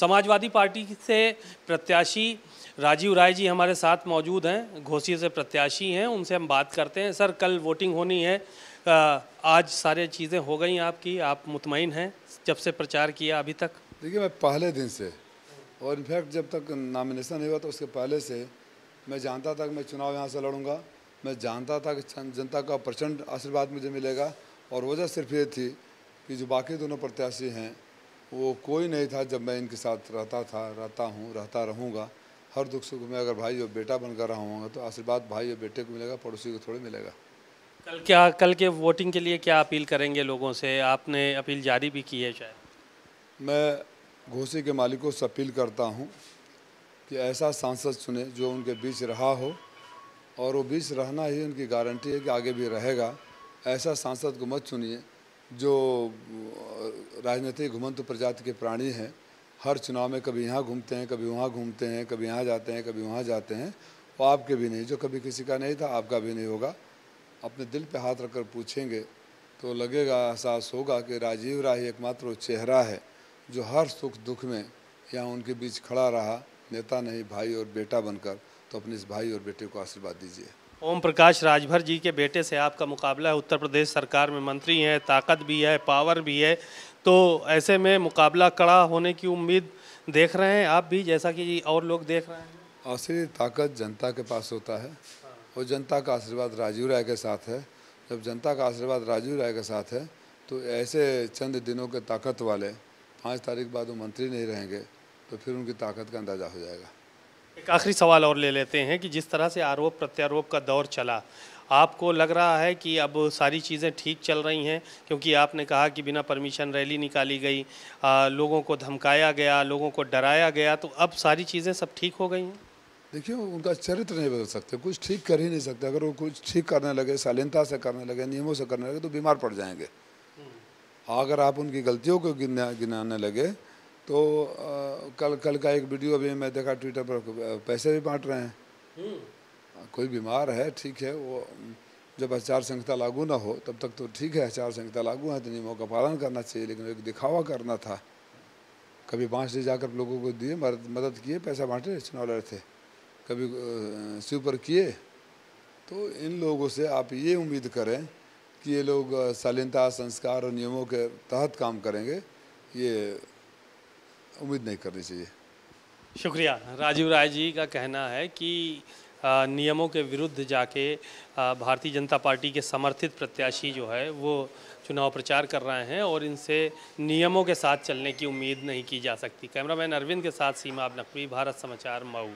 Samajwadi party से प्रत्याशी राजीव राय जी हमारे साथ मौजूद हैं घोसी से प्रत्याशी हैं उनसे हम बात करते हैं सर कल वोटिंग होनी है आज सारे चीज़ें हो गई आपकी आप मुतमिन हैं जब से प्रचार किया अभी तक देखिए मैं पहले दिन से और इनफैक्ट जब तक नामिनेशन नहीं हुआ तो उसके पहले से मैं जानता था कि मैं चुनाव यहाँ से लड़ूंगा मैं जानता था कि जनता का प्रचंड आशीर्वाद मुझे मिलेगा और वजह सिर्फ ये थी कि जो बाकी दोनों प्रत्याशी हैं वो कोई नहीं था जब मैं इनके साथ रहता था रहता हूँ रहता रहूँगा हर दुख सुख में अगर भाई और बेटा बनकर रहूँगा तो आशीर्वाद भाई और बेटे को मिलेगा पड़ोसी को थोड़े मिलेगा कल क्या कल के वोटिंग के लिए क्या अपील करेंगे लोगों से आपने अपील जारी भी की है शायद मैं घोसी के मालिकों से अपील करता हूँ कि ऐसा सांसद सुने जो उनके बीच रहा हो और वो बीच रहना ही उनकी गारंटी है कि आगे भी रहेगा ऐसा सांसद को मत चुनिए जो राजनीतिक घुमंत प्रजाति के प्राणी हैं हर चुनाव में कभी यहाँ घूमते हैं कभी वहाँ घूमते हैं कभी यहाँ जाते हैं कभी वहाँ जाते हैं वो आपके भी नहीं जो कभी किसी का नहीं था आपका भी नहीं होगा अपने दिल पे हाथ रखकर पूछेंगे तो लगेगा एहसास होगा कि राजीव राय एकमात्र चेहरा है जो हर सुख दुख में यहाँ उनके बीच खड़ा रहा नेता नहीं भाई और बेटा बनकर तो अपने इस भाई और बेटे को आशीर्वाद दीजिए ओम प्रकाश राजभर जी के बेटे से आपका मुकाबला है उत्तर प्रदेश सरकार में मंत्री हैं ताकत भी है पावर भी है तो ऐसे में मुकाबला कड़ा होने की उम्मीद देख रहे हैं आप भी जैसा कि और लोग देख रहे हैं असली ताकत जनता के पास होता है और जनता का आशीर्वाद राजीव राय के साथ है जब जनता का आशीर्वाद राजीव राय के साथ है तो ऐसे चंद दिनों के ताकत वाले पाँच तारीख बाद वो मंत्री नहीं रहेंगे तो फिर उनकी ताकत का अंदाज़ा हो जाएगा एक आखिरी सवाल और ले लेते हैं कि जिस तरह से आरोप प्रत्यारोप का दौर चला आपको लग रहा है कि अब सारी चीज़ें ठीक चल रही हैं क्योंकि आपने कहा कि बिना परमिशन रैली निकाली गई आ, लोगों को धमकाया गया लोगों को डराया गया तो अब सारी चीज़ें सब ठीक हो गई हैं देखिए उनका चरित्र नहीं बदल सकते कुछ ठीक कर ही नहीं सकते अगर वो कुछ ठीक करने लगे शालीनता से करने लगे नियमों से करने लगे तो बीमार पड़ जाएंगे हम्म। अगर आप उनकी गलतियों को गिनाने लगे तो आ, कल कल का एक वीडियो अभी मैं देखा ट्विटर पर पैसे भी बांट रहे हैं हम्म। हाँ, कोई बीमार है ठीक है वो जब आचार संहिता लागू ना हो तब तक तो ठीक है आचार संहिता लागू है तो नियमों का पालन करना चाहिए लेकिन एक दिखावा करना था कभी बांस ले जाकर लोगों को दिए मदद किए पैसा बांटे चुनाव लड़े थे कभी शिव किए तो इन लोगों से आप ये उम्मीद करें कि ये लोग शालीनता संस्कार और नियमों के तहत काम करेंगे ये उम्मीद नहीं करनी चाहिए शुक्रिया राजीव राय जी का कहना है कि नियमों के विरुद्ध जाके भारतीय जनता पार्टी के समर्थित प्रत्याशी जो है वो चुनाव प्रचार कर रहे हैं और इनसे नियमों के साथ चलने की उम्मीद नहीं की जा सकती कैमरामैन अरविंद के साथ सीमा अब नकवी भारत समाचार मऊ